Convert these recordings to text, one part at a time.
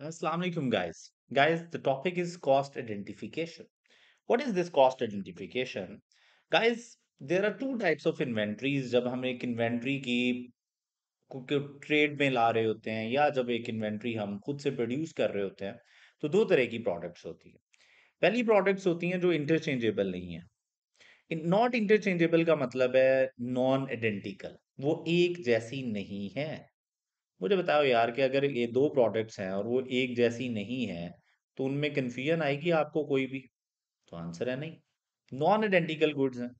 Assalamu alaikum, guys. Guys, the topic is cost identification. What is this cost identification? Guys, there are two types of inventories. जब हम एक inventory की trade में ला रहे होते हैं या जब एक inventory हम खुद से produce कर रहे होते हैं तो दो तरह की products होती है पहली products होती हैं जो interchangeable नहीं है नॉट इंटरचेंजेबल का मतलब है नॉन आइडेंटिकल वो एक जैसी नहीं है मुझे बताओ यार कि अगर ये दो प्रोडक्ट्स हैं और वो एक जैसी नहीं है तो उनमें कन्फ्यूजन आएगी आपको कोई भी तो आंसर है नहीं नॉन आइडेंटिकल गुड्स हैं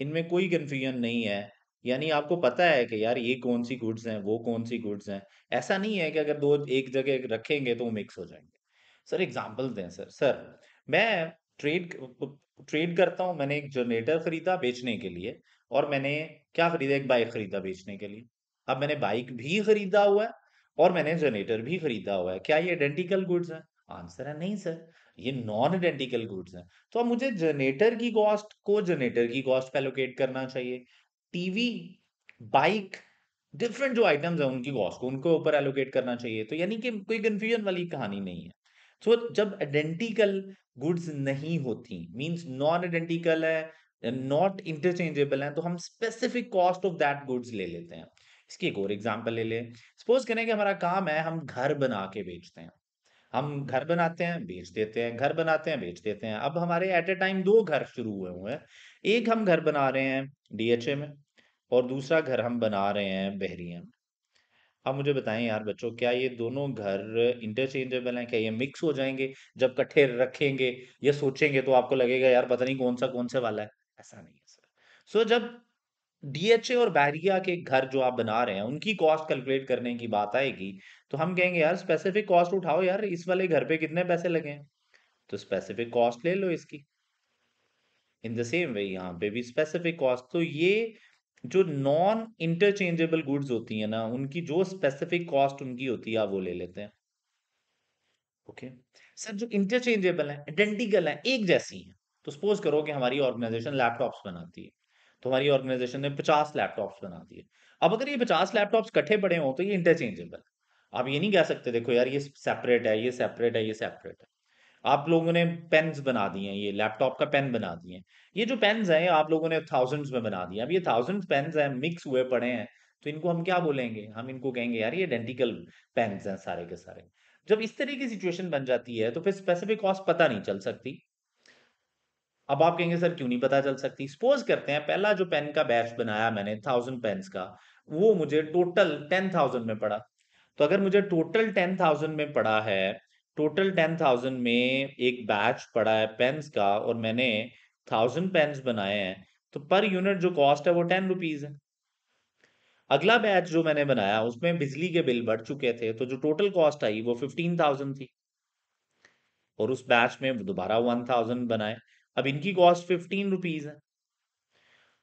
इनमें कोई कन्फ्यूजन नहीं है यानी आपको पता है कि यार ये कौन सी गुड्स हैं वो कौन सी गुड्स हैं ऐसा नहीं है कि अगर दो एक जगह रखेंगे तो वो मिक्स हो जाएंगे सर एग्जाम्पल दें सर सर मैं ट्रेड ट्रेड करता हूँ मैंने एक जनरेटर खरीदा बेचने के लिए और मैंने क्या खरीदा एक बाइक खरीदा बेचने के लिए अब मैंने बाइक भी खरीदा हुआ है और मैंने जनरेटर हम्म। भी खरीदा हुआ है क्या ये आइडेंटिकल गुड्स हैं आंसर है नहीं सर ये नॉन आइडेंटिकल गुड्स हैं तो अब मुझे जनरेटर की कॉस्ट को जनरेटर की कॉस्ट पे एलोकेट करना चाहिए टीवी बाइक डिफरेंट जो आइटम्स हैं उनकी कॉस्ट को उनके ऊपर एलोकेट करना चाहिए तो यानी कि कोई कंफ्यूजन वाली कहानी नहीं है तो so, जब आइडेंटिकल गुड्स नहीं होती मीन्स नॉन आइडेंटिकल है नॉट इंटरचेंजेबल है तो हम specific cost of that goods ले लेते हैं इसकी एक और एग्जाम्पल ले लें सपोज करें कि हमारा काम है हम घर बना के बेचते हैं हम घर हम्म। बनाते हैं बेच देते हैं घर बनाते हैं बेच देते हैं अब हमारे एट ए टाइम दो घर शुरू हुए हुए हैं एक हम घर बना रहे हैं डीएचए में और दूसरा घर हम बना रहे हैं बहरिया में अब मुझे बताएं यार बच्चों क्या ये दोनों घर इंटरचेंजेबल हैं क्या ये मिक्स हो जाएंगे जब कट्ठे रखेंगे ये सोचेंगे तो आपको लगेगा यार पता नहीं कौन सा कौन से वाला है ऐसा नहीं है सर सो so, जब डीएचए और बैरिया के घर जो आप बना रहे हैं उनकी कॉस्ट कैलकुलेट करने की बात आएगी तो हम कहेंगे यार स्पेसिफिक कॉस्ट उठाओ यार इस वाले घर पे कितने पैसे लगे हैं तो स्पेसिफिक कॉस्ट ले लो इसकी इन द सेम वे यहाँ पे भी स्पेसिफिक कॉस्ट तो ये जो नॉन इंटरचेंजेबल गुड्स होती है ना उनकी जो स्पेसिफिक कॉस्ट उनकी होती है वो ले लेते हैं ओके okay. सर जो इंटरचेंजेबल है आइडेंटिकल है एक जैसी है तो सपोज करो कि हमारी ऑर्गेनाइजेशन लैपटॉप्स बनाती है तो हमारी ऑर्गेनाइजेशन ने पचास लैपटॉप्स बना दिए अब अगर ये पचास लैपटॉप्स इकट्ठे पड़े हों तो ये इंटरचेंजेबल आप ये नहीं कह सकते देखो यार ये सेपरेट है ये सेपरेट है ये सेपरेट है आप लोगों ने पेन्स बना दिए हैं ये लैपटॉप का पेन बना दिए हैं ये जो पेन्स हैं आप लोगों ने थाउजेंड्स में बना दिए अब ये थाउजेंड्स पेन्स हैं मिक्स हुए पड़े हैं तो इनको हम क्या बोलेंगे हम इनको कहेंगे यार ये आइडेंटिकल पेन्स हैं सारे के सारे जब इस तरह की सिचुएशन बन जाती है तो फिर स्पेसिफिक कॉस्ट पता नहीं चल सकती अब आप कहेंगे सर क्यों नहीं पता चल सकती सपोज करते हैं पहला जो पेन का बैच बनाया मैंने थाउजेंड पेन का वो मुझे टोटल टेन थाउजेंड में पड़ा तो अगर मुझे टोटल टेन थाउजेंड में पड़ा है टोटल टेन थाउजेंड में एक बैच पड़ा है पेन का और मैंने थाउजेंड पेन बनाए हैं तो पर यूनिट जो कॉस्ट है वो टेन रुपीज है अगला बैच जो मैंने बनाया उसमें बिजली के बिल बढ़ चुके थे तो जो टोटल कॉस्ट आई वो फिफ्टीन थाउजेंड थी और उस बैच में दोबारा वन थाउजेंड बनाए अब इनकी कॉस्ट फिफ्टीन रुपीज है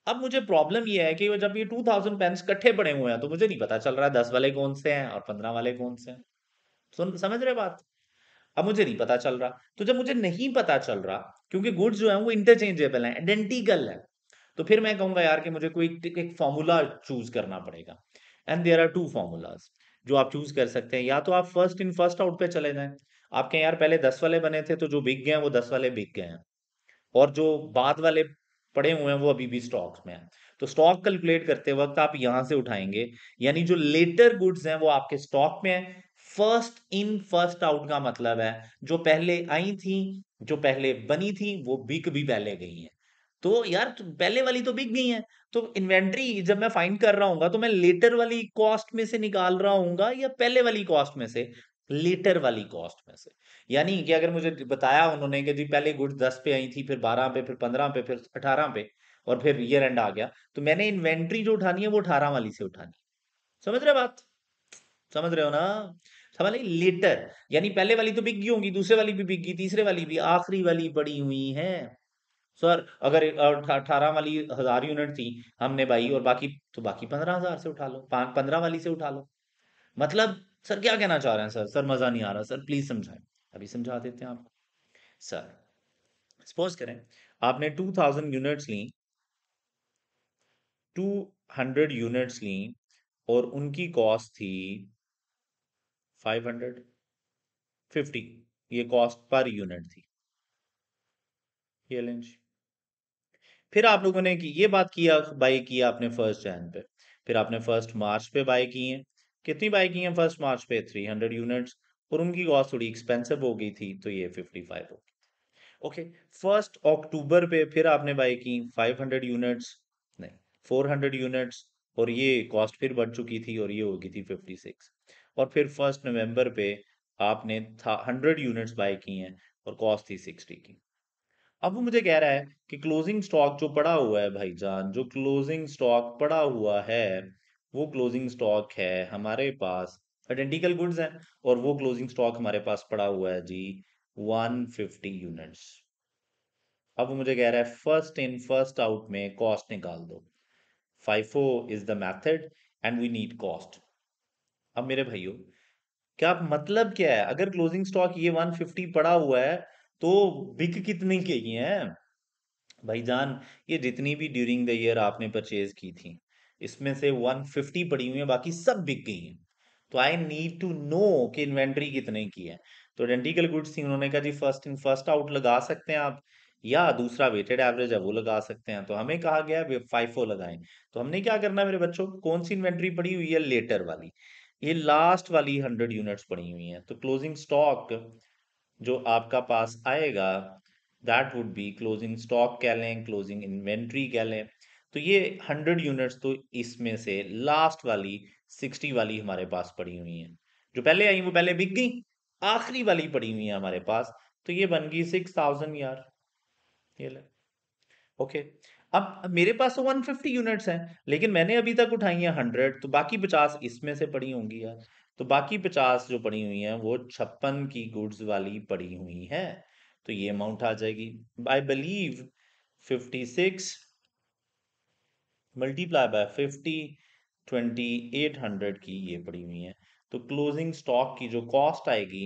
अब मुझे प्रॉब्लम ये है कि जब ये टू थाउजेंड पेन इकट्ठे पड़े हुए हैं तो मुझे नहीं पता चल रहा है दस वाले कौन से हैं और पंद्रह वाले कौन से हैं सुन समझ रहे बात अब मुझे नहीं पता चल रहा तो जब मुझे नहीं पता चल रहा क्योंकि गुड्स जो है वो इंटरचेंजेबल है आइडेंटिकल है तो फिर मैं कहूंगा यार कि मुझे कोई एक फॉर्मूला चूज करना पड़ेगा and there are two formulas जो आप चूज कर सकते हैं या तो आप फर्स्ट इन फर्स्ट आउट पे चले जाएं आपके यार पहले दस वाले बने थे तो जो बिक गए हैं वो दस वाले बिक गए हैं और जो बाद वाले पड़े हुए हैं वो अभी भी स्टॉक्स में है तो स्टॉक कैलकुलेट करते वक्त आप यहां से उठाएंगे यानी जो लेटर गुड्स हैं वो आपके स्टॉक में है फर्स्ट इन फर्स्ट आउट का मतलब है जो पहले आई थी जो पहले बनी थी वो बिक भी पहले गई है तो यार तो पहले वाली तो बिक गई है तो इन्वेंट्री जब मैं फाइंड कर रहा हूँ तो मैं लेटर वाली कॉस्ट में से निकाल रहा हूँ या पहले वाली कॉस्ट में से लीटर वाली कॉस्ट में से यानी कि अगर मुझे बताया उन्होंने कि जी पहले गुड्स दस पे आई थी फिर बारह पे फिर पंद्रह पे फिर अठारह पे और फिर ईयर एंड आ गया तो मैंने इन्वेंट्री जो उठानी है वो अठारह वाली से उठानी समझ रहे बात समझ रहे हो ना समझ ली लीटर यानी पहले वाली तो बिक गई होंगी दूसरे वाली भी बिक गई तीसरे वाली भी आखिरी वाली बड़ी हुई है सर अगर अठारह वाली हजार यूनिट थी हमने भाई और बाकी तो बाकी पंद्रह हजार से उठा लो पंद्रह वाली से उठा लो मतलब सर क्या कहना चाह रहे हैं सर सर मज़ा नहीं आ रहा सर प्लीज़ समझाएं अभी समझा देते हैं आपको सर सपोज करें आपने टू थाउजेंड यूनिट्स ली टू हंड्रेड यूनिट्स ली और उनकी कॉस्ट थी फाइव हंड्रेड फिफ्टी ये कॉस्ट पर यूनिट थी ये फिर आप लोगों ने ये बात किया बाई किया आपने फर्स्ट जैन पे फिर आपने फर्स्ट मार्च पे बाय किए कितनी बाई की फर्स्ट मार्च पे 300 यूनिट्स और उनकी कॉस्ट थोड़ी एक्सपेंसिव हो गई थी तो ये 55 हो ओके फर्स्ट अक्टूबर पे फिर आपने बाई की 500 यूनिट्स नहीं 400 यूनिट्स और ये कॉस्ट फिर बढ़ चुकी थी और ये हो गई थी 56 और फिर फर्स्ट नवंबर पे आपने हंड्रेड यूनिट्स बाई की हैं और कॉस्ट थी सिक्सटी की अब वो मुझे कह रहा है कि क्लोजिंग स्टॉक जो पड़ा हुआ है भाईजान जो क्लोजिंग स्टॉक पड़ा हुआ है वो क्लोजिंग स्टॉक है हमारे पास आइडेंटिकल गुड्स हैं और वो क्लोजिंग स्टॉक हमारे पास पड़ा हुआ है जी 150 यूनिट्स अब मुझे कह रहा है फर्स्ट इन फर्स्ट आउट में कॉस्ट निकाल दो FIFO is the method and we need cost अब मेरे भाइयों क्या मतलब क्या है अगर क्लोजिंग स्टॉक ये 150 पड़ा हुआ है तो बिक कितने की हैं जान ये जितनी भी ड्यूरिंग द ईयर आपने परचेज की थी इसमें से 150 पड़ी हुई है बाकी सब बिक गई हैं तो आई नीड टू नो कि इन्वेंट्री कितने की है तो आइडेंटिकल गुड्स थी उन्होंने कहा जी फर्स्ट इन फर्स्ट आउट लगा सकते हैं आप या दूसरा वेटेड एवरेज है वो लगा सकते हैं तो हमें कहा गया फाइफो लगाएं तो हमने क्या करना है मेरे बच्चों कौन सी इन्वेंट्री पड़ी हुई है लेटर वाली ये लास्ट वाली हंड्रेड यूनिट्स पड़ी हुई है तो क्लोजिंग स्टॉक जो आपका पास आएगा that would be closing stock कह लें क्लोजिंग इन्वेंट्री कह लें तो ये हंड्रेड यूनिट्स तो इसमें से लास्ट वाली सिक्सटी वाली हमारे पास पड़ी हुई हैं जो पहले आई वो पहले बिक गई आखिरी वाली पड़ी हुई है हमारे पास तो ये बन गई सिक्स थाउजेंड यार ये ले ओके अब मेरे पास तो वन फिफ्टी यूनिट्स हैं लेकिन मैंने अभी तक उठाई है हंड्रेड तो बाकी पचास इसमें से पड़ी होंगी यार तो बाकी पचास जो पड़ी हुई हैं वो छप्पन की गुड्स वाली पड़ी हुई हैं तो ये अमाउंट आ जाएगी I believe fifty six multiply by fifty twenty eight hundred की ये पड़ी हुई है तो क्लोजिंग स्टॉक की जो कॉस्ट आएगी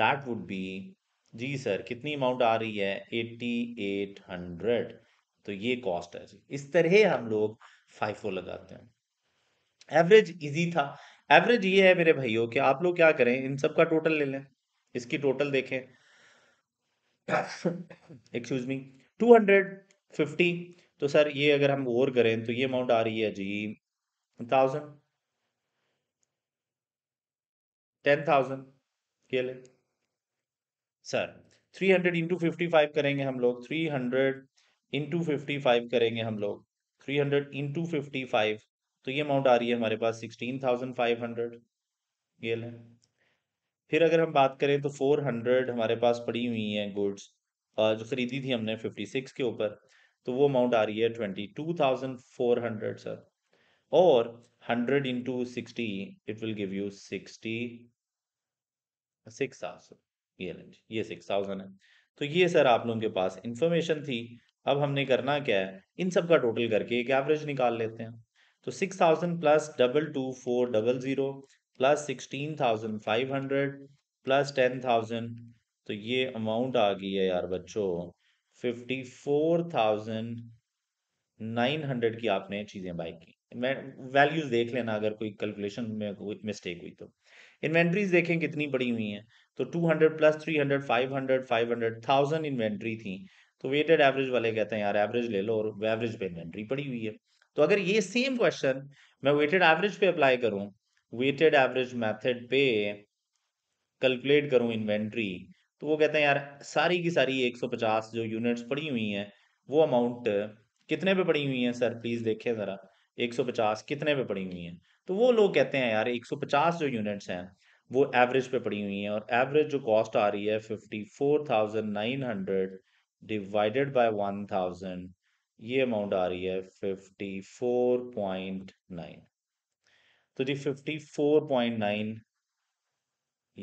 दैट वुड बी जी सर कितनी अमाउंट आ रही है एट्टी एट हंड्रेड तो ये कॉस्ट है जी इस तरह हम लोग फाइफो लगाते हैं एवरेज इजी था एवरेज ये है मेरे भाइयों कि आप लोग क्या करें इन सब का टोटल ले लें इसकी टोटल देखें excuse me two hundred fifty तो सर ये अगर हम गौर करें तो ये अमाउंट आ रही है जी थाउजेंड टेन थाउजेंड के लिए sir three hundred into fifty five करेंगे हम लोग three hundred into fifty five करेंगे हम लोग three hundred into fifty five तो ये अमाउंट आ रही है हमारे पास सिक्सटीन थाउजेंड फाइव हंड्रेड ये लें फिर अगर हम बात करें तो फोर हंड्रेड हमारे पास पड़ी हुई हैं गुड्स जो खरीदी थी हमने फिफ्टी सिक्स के ऊपर तो वो अमाउंट आ रही है twenty two thousand four hundred sir और hundred into sixty it will give you sixty six thousand ये सिक्स थाउजेंड है तो ये सर आप लोगों के पास इंफॉर्मेशन थी अब हमने करना क्या है इन सब का टोटल करके एक एवरेज निकाल लेते हैं तो six thousand plus double two four double zero plus sixteen thousand five hundred plus ten thousand तो ये अमाउंट आ गई है यार बच्चों fifty four thousand nine hundred की आपने चीज़ें बाय की वैल्यूज देख लेना अगर कोई कैलकुलेशन में कोई मिस्टेक हुई तो इन्वेंट्रीज देखें कितनी बड़ी हुई हैं तो 200 प्लस 300 500 500 थाउजेंड इन्वेंट्री थी तो वेटेड एवरेज वाले कहते हैं यार एवरेज ले लो और एवरेज पे इन्वेंट्री पड़ी हुई है तो अगर ये सेम क्वेश्चन मैं वेटेड एवरेज पे अप्लाई करूं वेटेड एवरेज मेथड पे कैलकुलेट करूं इन्वेंट्री तो वो कहते हैं यार सारी की सारी 150 जो यूनिट्स पड़ी हुई हैं वो अमाउंट कितने पे पड़ी हुई हैं सर प्लीज़ देखें ज़रा 150 कितने पे पड़ी हुई हैं तो वो लोग कहते हैं यार 150 जो यूनिट्स हैं वो एवरेज पे पड़ी हुई हैं और एवरेज जो कॉस्ट आ रही है 54,900 डिवाइडेड बाय 1000 ये अमाउंट आ रही है नाइन तो जी नाइन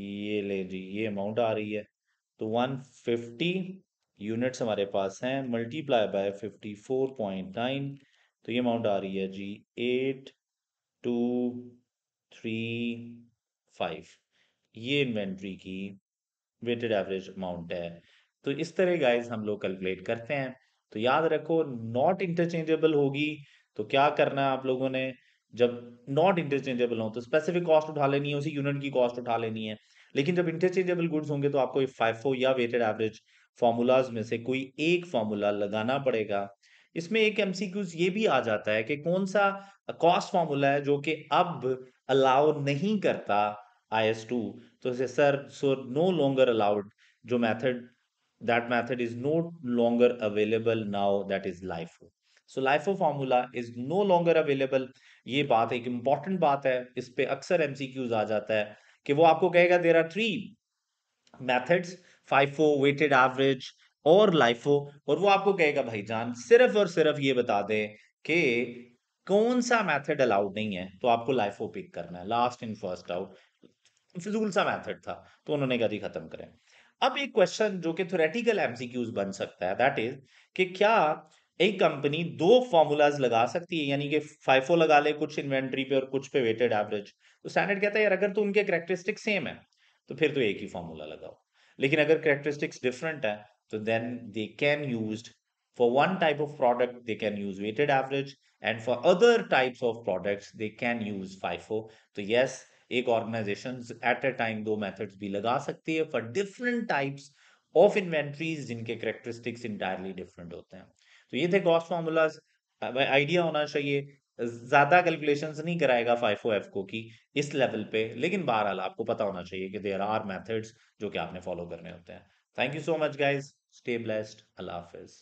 ये ले जी ये अमाउंट आ रही है तो 150 यूनिट्स हमारे पास हैं मल्टीप्लाई बाय 54.9 तो ये अमाउंट आ रही है जी एट टू थ्री फाइव ये इन्वेंट्री की वेटेड एवरेज अमाउंट है तो इस तरह गाइज हम लोग कैलकुलेट करते हैं तो याद रखो नॉट इंटरचेंजेबल होगी तो क्या करना है आप लोगों ने जब नॉट इंटरचेंजेबल हो तो स्पेसिफिक कॉस्ट उठा लेनी है उसी यूनिट की कॉस्ट उठा लेनी है लेकिन जब इंटरचेंजेबल गुड्स होंगे तो आपको फाइफो या वेटेड एवरेज फॉर्मूलाज में से कोई एक फॉर्मूला लगाना पड़ेगा इसमें एक एमसीक्यूज ये भी आ जाता है कि कौन सा कॉस्ट फॉर्मूला है जो कि अब अलाउ नहीं करता आई एस टू तो sir so no longer allowed जो method that method is no longer available now that is LIFO. So LIFO formula is no longer available ये बात एक इम्पॉर्टेंट बात है इस पे अक्सर एमसीक्यूज आ जाता है कि वो आपको कहेगा there are three methods FIFO weighted average और लाइफो और वो आपको कहेगा जान सिर्फ और सिर्फ ये बता दे कि कौन सा मेथड अलाउड नहीं है तो आपको लाइफो पिक करना है लास्ट इन फर्स्ट आउट फिजूल सा मेथड था तो उन्होंने कहा जी खत्म करें अब एक क्वेश्चन जो कि थोरेटिकल एमसीक्यूज बन सकता है दैट इज कि क्या एक कंपनी दो फॉर्मूलाज लगा सकती है यानी कि फाइफो लगा ले कुछ इन्वेंट्री पे और कुछ पे वेटेड एवरेज तो स्टैंडर्ड कहता है यार अगर तो उनके करेक्टरिस्टिक सेम है तो फिर तो एक ही फॉर्मूला लगाओ लेकिन अगर करेक्टरिस्टिक्स डिफरेंट है तो then they can use for one type of product they can use weighted average and for other types of product they can use FIFO तो yes एक ऑर्गेनाइजेशन एट अ टाइम दो methods भी लगा सकती है for different types of inventories जिनके characteristics entirely different होते हैं तो ये थे कॉस्ट फार्मूलाज आइडिया होना चाहिए ज्यादा कैलकुलेशन नहीं कराएगा फाइफो एफ को की इस लेवल पे लेकिन बहरहाल आपको पता होना चाहिए कि देर आर मैथड्स जो कि आपने फॉलो करने होते हैं thank you so much guys stay blessed अल्लाह हाफिज़